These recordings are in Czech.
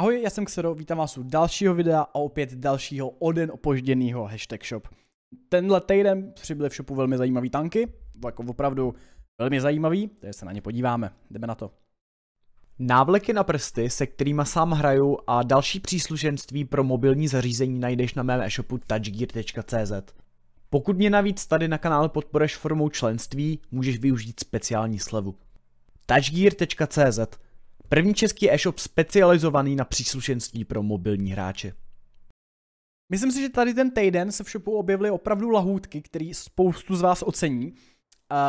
Ahoj, já jsem Xero, vítám vás u dalšího videa a opět dalšího o den opožděného hashtag shop. Tenhle týden přibyly v shopu velmi zajímavý tanky, jako opravdu velmi zajímavý, takže se na ně podíváme, jdeme na to. Návleky na prsty, se kterými sám hraju a další příslušenství pro mobilní zařízení najdeš na mém e-shopu touchgear.cz. Pokud mě navíc tady na kanále podporeš formou členství, můžeš využít speciální slevu. touchgear.cz První český e-shop specializovaný na příslušenství pro mobilní hráče. Myslím si, že tady ten týden se v shopu objevily opravdu lahůdky, který spoustu z vás ocení.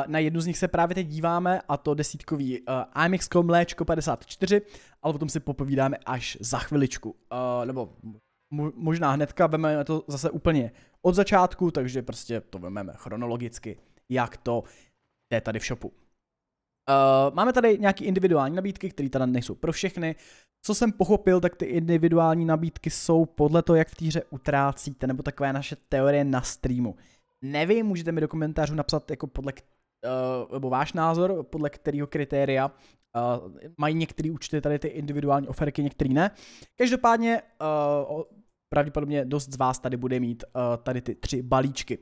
Na jednu z nich se právě teď díváme, a to desítkový eh, AMX.com mléčko 54, ale o tom si popovídáme až za chviličku. Eh, nebo možná hnedka, vezmeme to zase úplně od začátku, takže prostě to vezmeme chronologicky, jak to je tady v shopu. Uh, máme tady nějaké individuální nabídky, které teda nejsou pro všechny. Co jsem pochopil, tak ty individuální nabídky jsou podle toho, jak v týře utrácíte, nebo takové naše teorie na streamu. Nevím, můžete mi do komentářů napsat jako podle, uh, nebo váš názor, podle kterého kritéria uh, mají některé účty tady ty individuální oferky, některý ne. Každopádně uh, pravděpodobně dost z vás tady bude mít uh, tady ty tři balíčky.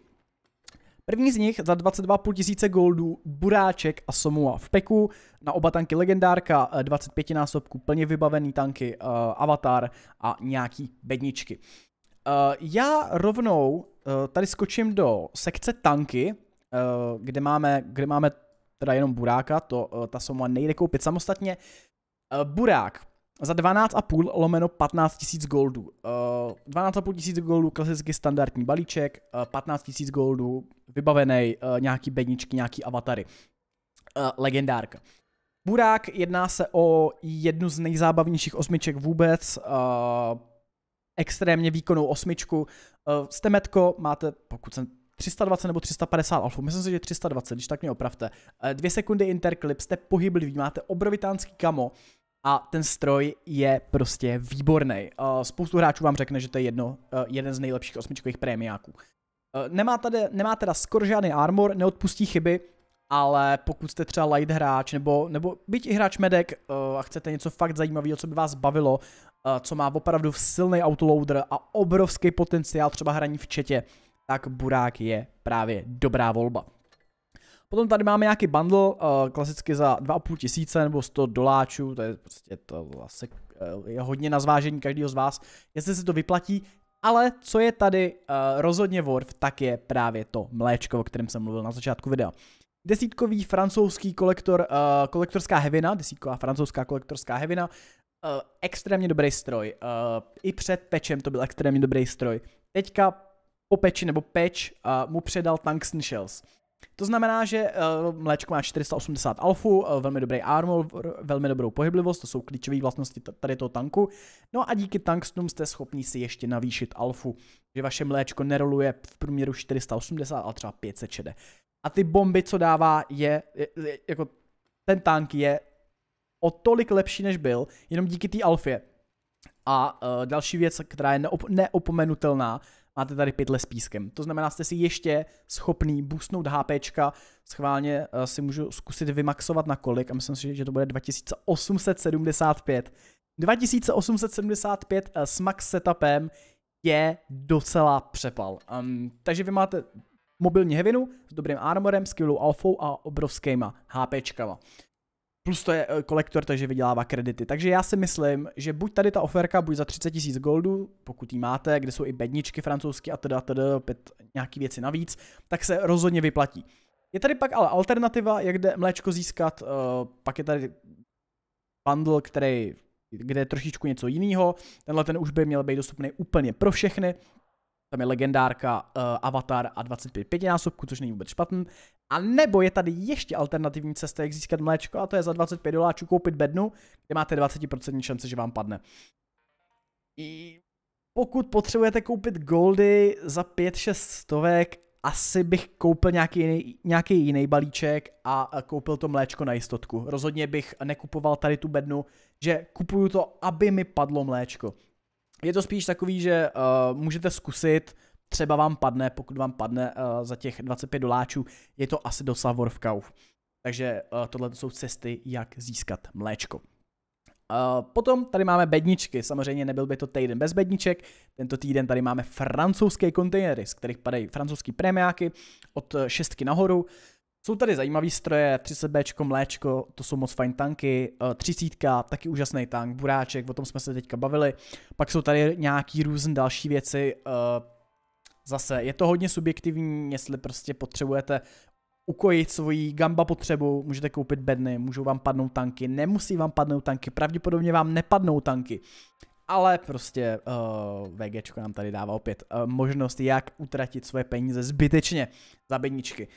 První z nich za 22,5 tisíce goldů Buráček a Somua v peku, na oba tanky legendárka, 25 eh, násobku plně vybavený tanky, uh, avatar a nějaký bedničky. Uh, já rovnou uh, tady skočím do sekce tanky, uh, kde máme, kde máme teda jenom Buráka, to, uh, ta Somua nejde koupit samostatně. Uh, burák, za 12,5 lomeno 15 tisíc goldů. Uh, eh, 12,5 tisíc goldů, klasicky standardní balíček, uh, eh, 15 tisíc goldů, vybavený uh, nějaký bedničky, nějaký avatary. Uh, legendárka. Burák, jedná se o jednu z nejzábavnějších osmiček vůbec, uh, extrémně výkonnou osmičku. Uh, jste metko, máte, pokud jsem 320 nebo 350 alfů, myslím si, že 320, když tak mě opravte. Uh, dvě sekundy interklip, jste pohyblivý, máte obrovitánský kamo, a ten stroj je prostě výborný. Uh, spoustu hráčů vám řekne, že to je jedno, uh, jeden z nejlepších osmičkových prémiáků. Uh, nemá, tady, nemá teda skoro žádný armor, neodpustí chyby, ale pokud jste třeba light hráč, nebo, nebo byť i hráč medek uh, a chcete něco fakt zajímavého, co by vás bavilo, uh, co má opravdu silný autoloader a obrovský potenciál třeba hraní v četě, tak Burák je právě dobrá volba. Potom tady máme nějaký bundle, uh, klasicky za 2,5 tisíce nebo 100 doláčů, to je prostě to asi uh, eh, je hodně na zvážení každého z vás, jestli se to vyplatí. Ale co je tady uh, rozhodně worth, tak je právě to mléčko, o kterém jsem mluvil na začátku videa. Desítkový francouzský kolektor, uh, kolektorská hevina, desítková francouzská kolektorská hevina, uh, extrémně dobrý stroj. Uh, I před pečem to byl extrémně dobrý stroj. Teďka po peči nebo peč uh, mu předal Tungsten Shells. To znamená, že eh, mléčko má 480 alfu, eh, velmi dobrý armor, velmi dobrou pohyblivost, to jsou klíčové vlastnosti tady toho tanku. No a díky tankstům jste schopni si ještě navýšit alfu, že vaše mléčko neroluje v průměru 480, ale třeba 500 šede. A ty bomby, co dává, je, je, je jako ten tank je o tolik lepší, než byl, jenom díky té alfě. A uh, další věc, která je neop- neopomenutelná, máte tady pytle s pískem. To znamená, jste si ještě schopný boostnout HP. schválně eh, si můžu zkusit vymaxovat na kolik a myslím si, že to bude 2875. 2875 eh, s max setupem je docela přepal. Um, takže vy máte mobilní hevinu s dobrým armorem, skvělou alfou a obrovskýma HPčkama plus to je eh, kolektor, takže vydělává kredity. Takže já si myslím, že buď tady ta oferka, buď za 30 tisíc goldů, pokud ji máte, kde jsou i bedničky francouzsky a teda, teda, opět nějaký věci navíc, tak se rozhodně vyplatí. Je tady pak ale alternativa, jak jde mléčko získat, eh, pak je tady bundle, který, kde je trošičku něco jiného, tenhle ten už by měl být dostupný úplně pro všechny, tam je legendárka uh, Avatar a 25 pětinásobků, což není vůbec špatný. A nebo je tady ještě alternativní cesta, jak získat mléčko, a to je za 25 doláčů koupit bednu, kde máte 20% šance, že vám padne. I pokud potřebujete koupit goldy za 5-6 stovek, asi bych koupil nějaký jiný, nějaký jiný balíček a eh, koupil to mléčko na jistotku. Rozhodně bych nekupoval tady tu bednu, že kupuju to, aby mi padlo mléčko je to spíš takový, že uh, můžete zkusit, třeba vám padne, pokud vám padne uh, za těch 25 doláčů, je to asi v Kauf. Takže uh, tohle jsou cesty, jak získat mléčko. Uh, potom tady máme bedničky, samozřejmě nebyl by to týden bez bedniček, tento týden tady máme francouzské kontejnery, z kterých padají francouzský premiáky od šestky nahoru, jsou tady zajímavý stroje, 30B, mléčko, to jsou moc fajn tanky, 30, eh, taky úžasný tank, buráček, o tom jsme se teďka bavili. Pak jsou tady nějaký různé další věci, eh, zase je to hodně subjektivní, jestli prostě potřebujete ukojit svoji gamba potřebu, můžete koupit bedny, můžou vám padnout tanky, nemusí vám padnout tanky, pravděpodobně vám nepadnou tanky. Ale prostě uh, eh, VG nám tady dává opět uh, možnost, jak utratit svoje peníze zbytečně za bedničky.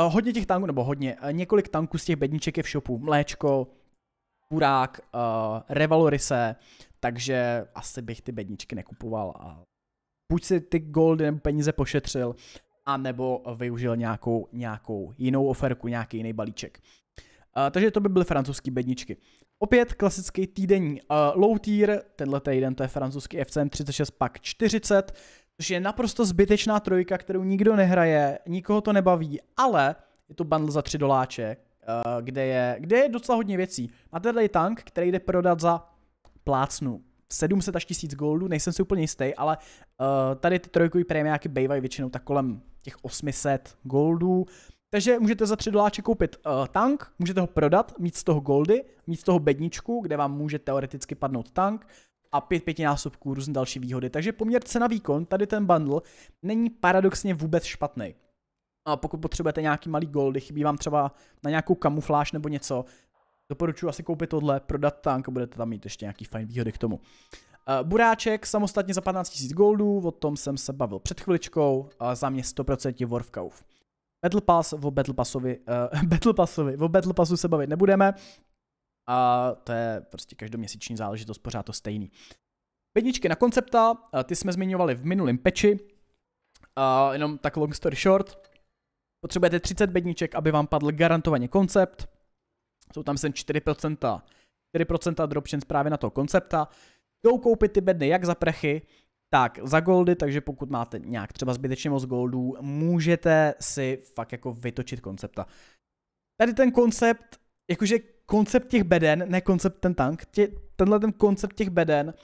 Eh, hodně těch tanků, nebo hodně, eh, několik tanků z těch bedniček je v shopu. Mléčko, burák, uh, eh, revalorise, takže asi bych ty bedničky nekupoval a buď si ty goldy nebo peníze pošetřil, a nebo využil nějakou, nějakou jinou oferku, nějaký jiný balíček. Uh, takže to by byly francouzské bedničky. Opět klasický týdenní uh, low tier, tenhle týden to je francouzský FCN 36 pak 40, což je naprosto zbytečná trojka, kterou nikdo nehraje, nikoho to nebaví, ale je to bundle za 3 doláče, eh, kde je, kde je docela hodně věcí. Máte tady tank, který jde prodat za plácnu 700 až 1000 goldů, nejsem si úplně jistý, ale uh, tady ty trojkový prémiáky bývají většinou tak kolem těch 800 goldů. Takže můžete za 3 doláče koupit uh, tank, můžete ho prodat, mít z toho goldy, mít z toho bedničku, kde vám může teoreticky padnout tank, a pět pětinásobků různé další výhody. Takže poměr cena výkon, tady ten bundle, není paradoxně vůbec špatný. A pokud potřebujete nějaký malý goldy, chybí vám třeba na nějakou kamufláž nebo něco, doporučuji asi koupit tohle, prodat tank a budete tam mít ještě nějaký fajn výhody k tomu. Eh, buráček samostatně za 15 000 goldů, o tom jsem se bavil před chviličkou, za mě 100% Warfkauf. Battle Pass, o Battle Passovi, uh, Battle Passovi, o Battle Passu se bavit nebudeme, a to je prostě každoměsíční záležitost, pořád to stejný. Pedničky na koncepta, ty jsme zmiňovali v minulém peči, jenom tak long story short, potřebujete 30 bedniček, aby vám padl garantovaně koncept, jsou tam sem 4%, 4% dropchance právě na toho koncepta, jdou koupit ty bedny jak za prechy, tak za goldy, takže pokud máte nějak třeba zbytečně moc goldů, můžete si fakt jako vytočit koncepta. Tady ten koncept, jakože koncept těch beden, ne koncept ten tank, tě, tenhle ten koncept těch beden,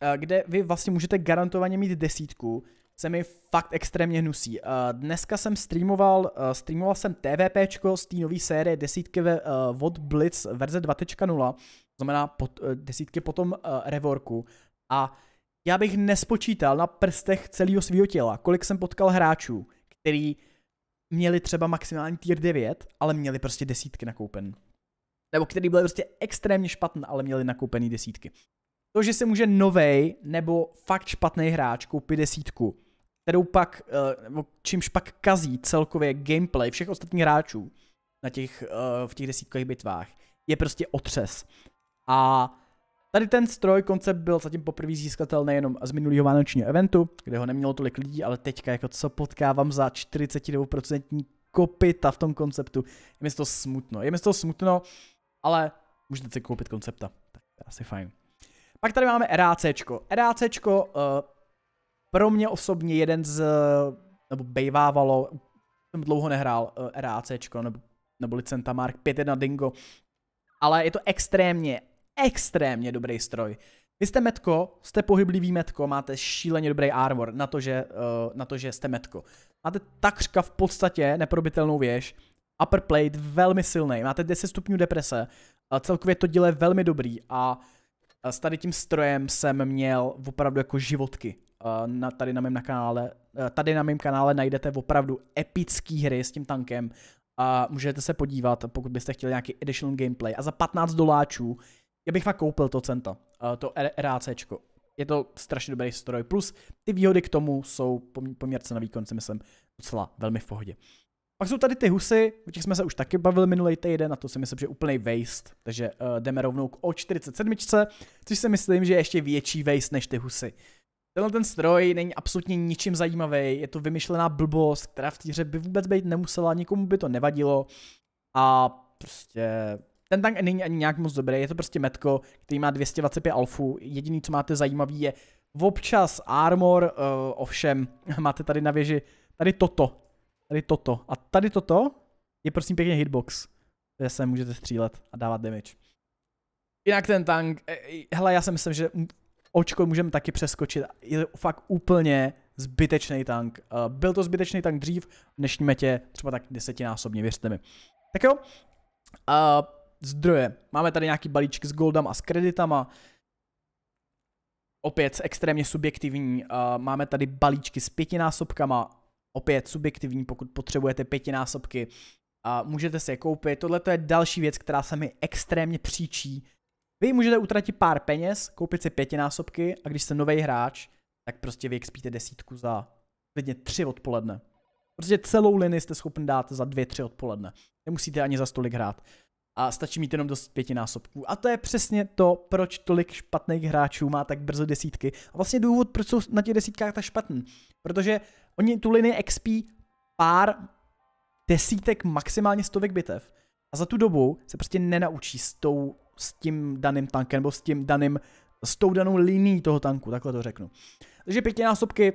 eh, kde vy vlastně můžete garantovaně mít desítku, se mi fakt extrémně hnusí. Eh, dneska jsem streamoval, eh, streamoval jsem TVPčko z té nové série desítky od Blitz verze 2.0, znamená pod, desítky potom revorku. A já bych nespočítal na prstech celého svého těla, kolik jsem potkal hráčů, který měli třeba maximální tier 9, ale měli prostě desítky nakoupen nebo který byl prostě extrémně špatný, ale měli nakoupený desítky. To, že se může novej nebo fakt špatný hráč koupit desítku, kterou pak, eh, nebo čímž pak kazí celkově gameplay všech ostatních hráčů na těch, eh, v těch desítkových bitvách, je prostě otřes. A Tady ten stroj koncept byl zatím poprvé získatelný jenom z minulého vánočního eventu, kde ho nemělo tolik lidí, ale teďka jako co potkávám za 42% kopita v tom konceptu, je mi to smutno. Je mi to smutno, ale můžete si koupit koncepta. Tak to je asi fajn. Pak tady máme RACčko. RACčko uh, eh, pro mě osobně jeden z, nebo bejvávalo, jsem dlouho nehrál uh, eh, RACčko, nebo, nebo Licenta Mark 5.1 Dingo, ale je to extrémně, extrémně dobrý stroj. Vy jste metko, jste pohyblivý metko, máte šíleně dobrý armor na to, že, uh, na to, že jste metko. Máte takřka v podstatě neprobitelnou věž, upper plate velmi silný. Máte 10 stupňů deprese, a celkově to dílo je velmi dobrý a s tady tím strojem jsem měl opravdu jako životky. Na, tady, na mém na kanále, tady na mém kanále najdete opravdu epický hry s tím tankem a můžete se podívat, pokud byste chtěli nějaký additional gameplay. A za 15 doláčů já bych fakt koupil to centa, to RACčko. Je to strašně dobrý stroj, plus ty výhody k tomu jsou poměrce na výkon, si myslím, docela velmi v pohodě. Pak jsou tady ty husy, o těch jsme se už taky bavili minulý týden, a to si myslím, že je úplný waste. Takže uh, jdeme rovnou k O47, což si myslím, že je ještě větší waste než ty husy. Tenhle ten stroj není absolutně ničím zajímavý, je to vymyšlená blbost, která v týře by vůbec být nemusela, nikomu by to nevadilo. A prostě ten tank není ani nějak moc dobrý, je to prostě metko, který má 225 alfu, jediný, co máte zajímavý je občas armor, uh, ovšem máte tady na věži tady toto, tady toto. A tady toto je prosím pěkně hitbox, kde se můžete střílet a dávat damage. Jinak ten tank, e, e, hele, já si myslím, že očko můžeme taky přeskočit. Je fakt úplně zbytečný tank. E, byl to zbytečný tank dřív, v dnešní metě třeba tak desetinásobně, věřte mi. Tak jo, zdroje. Máme tady nějaký balíčky s goldama a s kreditama. Opět extrémně subjektivní. máme tady balíčky s pětinásobkama, opět subjektivní, pokud potřebujete pětinásobky, a můžete si je koupit. Tohle je další věc, která se mi extrémně příčí. Vy můžete utratit pár peněz, koupit si pětinásobky a když jste nový hráč, tak prostě vy expíte desítku za klidně tři odpoledne. Prostě celou linii jste schopen dát za dvě, tři odpoledne. Nemusíte ani za stolik hrát a stačí mít jenom dost pětinásobků. A to je přesně to, proč tolik špatných hráčů má tak brzo desítky. A vlastně důvod, proč jsou na těch desítkách tak špatný. Protože oni tu linii XP pár desítek, maximálně stovek bitev. A za tu dobu se prostě nenaučí s, tou, s tím daným tankem, nebo s tím daným, s tou danou linií toho tanku, takhle to řeknu. Takže pětinásobky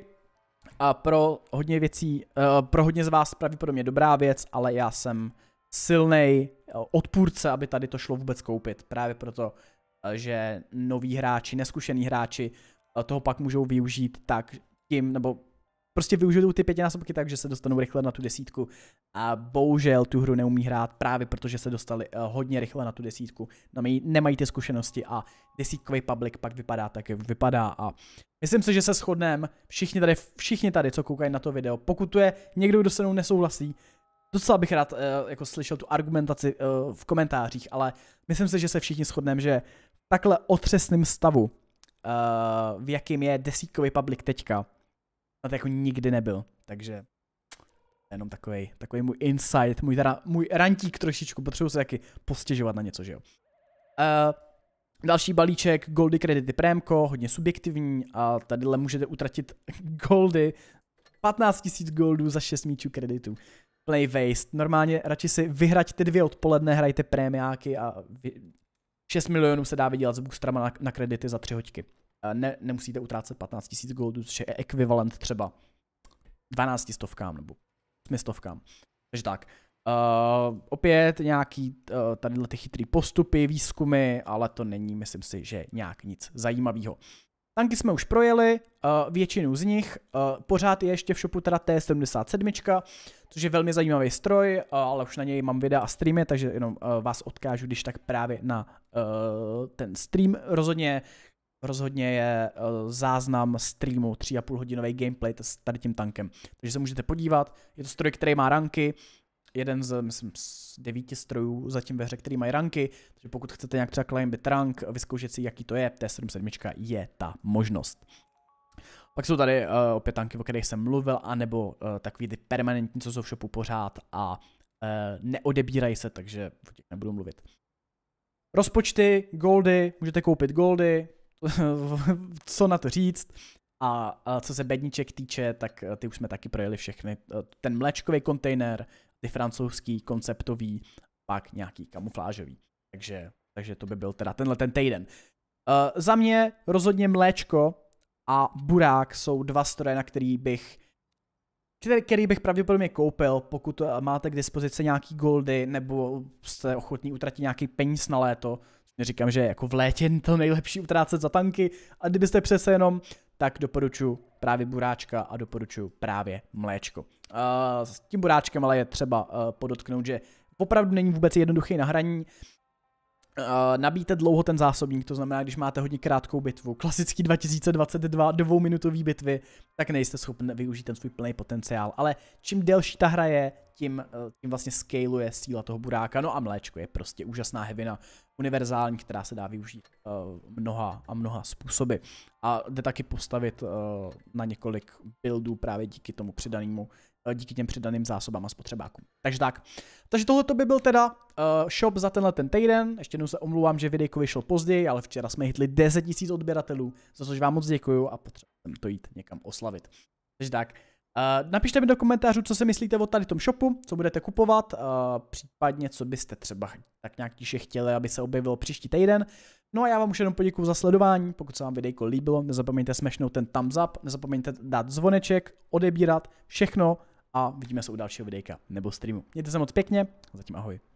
a pro hodně věcí, eh, pro hodně z vás pravděpodobně dobrá věc, ale já jsem silný eh, odpůrce, aby tady to šlo vůbec koupit. Právě proto, eh, že noví hráči, neskušený hráči eh, toho pak můžou využít tak tím, nebo prostě využijou ty pětinásobky tak, že se dostanou rychle na tu desítku a bohužel tu hru neumí hrát právě proto, že se dostali hodně rychle na tu desítku. Nemají, no, nemají ty zkušenosti a desítkový public pak vypadá tak, jak vypadá a myslím si, že se shodneme všichni tady, všichni tady, co koukají na to video. Pokud tu je někdo, kdo se mnou nesouhlasí, docela bych rád uh, jako slyšel tu argumentaci uh, v komentářích, ale myslím si, že se všichni shodneme, že v takhle otřesným stavu, uh, v jakým je desítkový public teďka, na no to jako nikdy nebyl. Takže jenom takový, takový můj insight, můj, teda, můj rantík trošičku, potřebuji se taky postěžovat na něco, že jo. Uh, další balíček, goldy, kredity, prémko, hodně subjektivní a tadyhle můžete utratit goldy, 15 000 goldů za 6 míčů kreditů play waste. Normálně radši si ty dvě odpoledne, hrajte prémiáky a 6 milionů se dá vydělat s boostrama na, na kredity za tři hoďky. Ne, nemusíte utrácet 15 000 goldů, což je ekvivalent třeba 12 stovkám nebo 8 stovkám. Takže tak. Uh, opět nějaký uh, tadyhle ty chytrý postupy, výzkumy, ale to není, myslím si, že nějak nic zajímavého. Tanky jsme už projeli, uh, většinu z nich, uh, pořád je ještě v shopu teda T77, což je velmi zajímavý stroj, eh, ale už na něj mám videa a streamy, takže jenom eh, vás odkážu, když tak právě na eh, ten stream. Rozhodně rozhodně je záznam streamu 3,5 hodinový gameplay s tady tím tankem. Takže se můžete podívat, je to stroj, který má ranky, jeden z, myslím, z devíti strojů zatím ve hře, který mají ranky, takže pokud chcete nějak třeba climbit rank, vyzkoušet si, jaký to je, T77 je ta možnost. Pak jsou tady uh, opět tanky, o kterých jsem mluvil, anebo uh, takový ty permanentní, co jsou v shopu pořád a uh, neodebírají se, takže o těch nebudu mluvit. Rozpočty, goldy, můžete koupit goldy, co na to říct. A, co se bedniček týče, tak ty už jsme taky projeli všechny. Ten mléčkový kontejner, ty francouzský, konceptový, pak nějaký kamuflážový. Takže, takže to by byl teda tenhle ten týden. Uh, za mě rozhodně mléčko, a Burák jsou dva stroje, na který bych který, bych pravděpodobně koupil, pokud eh, máte k dispozici nějaký goldy nebo jste ochotní utratit nějaký peníz na léto. Neříkám, že jako v létě je to nejlepší utrácet za tanky, a kdybyste přece jenom, tak doporučuji právě buráčka a doporučuji právě mléčko. Uh, s tím buráčkem ale je třeba uh, podotknout, že opravdu není vůbec jednoduchý na hraní. Eh, Nabíte dlouho ten zásobník, to znamená, když máte hodně krátkou bitvu, klasický 2022 dvouminutový bitvy, tak nejste schopni využít ten svůj plný potenciál, ale čím delší ta hra je, tím, eh, tím vlastně scaluje síla toho buráka, no a mléčko je prostě úžasná hevina, univerzální, která se dá využít uh, mnoha a mnoha způsoby a jde taky postavit uh, na několik buildů právě díky tomu přidanému Eh, díky těm přidaným zásobám a spotřebákům. Takže tak. Takže tohle by byl teda uh, shop za tenhle ten týden. Ještě jednou se omlouvám, že videjko vyšlo později, ale včera jsme hitli 10 000 odběratelů, za což vám moc děkuju a potřebuji to jít někam oslavit. Takže tak. Uh, napište mi do komentářů, co si myslíte o tady tom shopu, co budete kupovat, uh, případně co byste třeba tak nějak tiše chtěli, aby se objevilo příští týden. No a já vám už jenom poděkuji za sledování, pokud se vám videjko líbilo, nezapomeňte smešnout ten thumbs up, nezapomeňte dát zvoneček, odebírat, všechno, a vidíme se u dalšího videjka nebo streamu. Mějte se moc pěkně, zatím ahoj.